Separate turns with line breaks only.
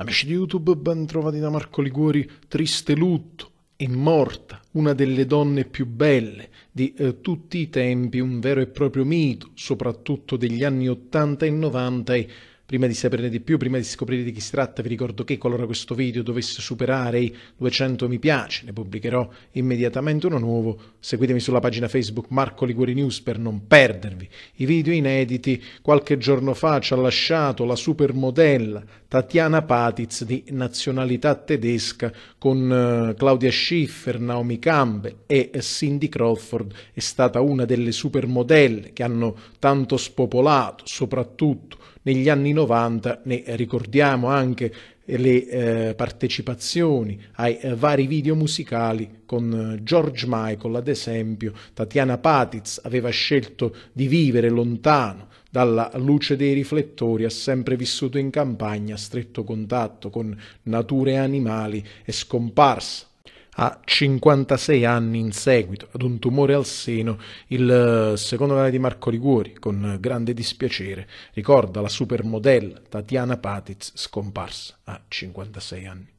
Amici di YouTube, ben trovati da Marco Liguori, triste lutto, è morta una delle donne più belle di eh, tutti i tempi, un vero e proprio mito, soprattutto degli anni 80 e 90 e Prima di saperne di più, prima di scoprire di chi si tratta, vi ricordo che qualora questo video dovesse superare i 200 mi piace, ne pubblicherò immediatamente uno nuovo. Seguitemi sulla pagina Facebook Marco Liguori News per non perdervi i video inediti. Qualche giorno fa ci ha lasciato la supermodella Tatiana Patiz di nazionalità tedesca con eh, Claudia Schiffer, Naomi Campbell e Cindy Crawford. È stata una delle supermodelle che hanno tanto spopolato, soprattutto negli anni 90 ne ricordiamo anche le eh, partecipazioni ai eh, vari video musicali con eh, George Michael, ad esempio, Tatiana Patiz aveva scelto di vivere lontano dalla luce dei riflettori, ha sempre vissuto in campagna, a stretto contatto con nature e animali, è scomparsa a 56 anni in seguito ad un tumore al seno, il eh, secondo canale di Marco Liguori, con grande dispiacere, ricorda la supermodella Tatiana Patiz scomparsa a 56 anni.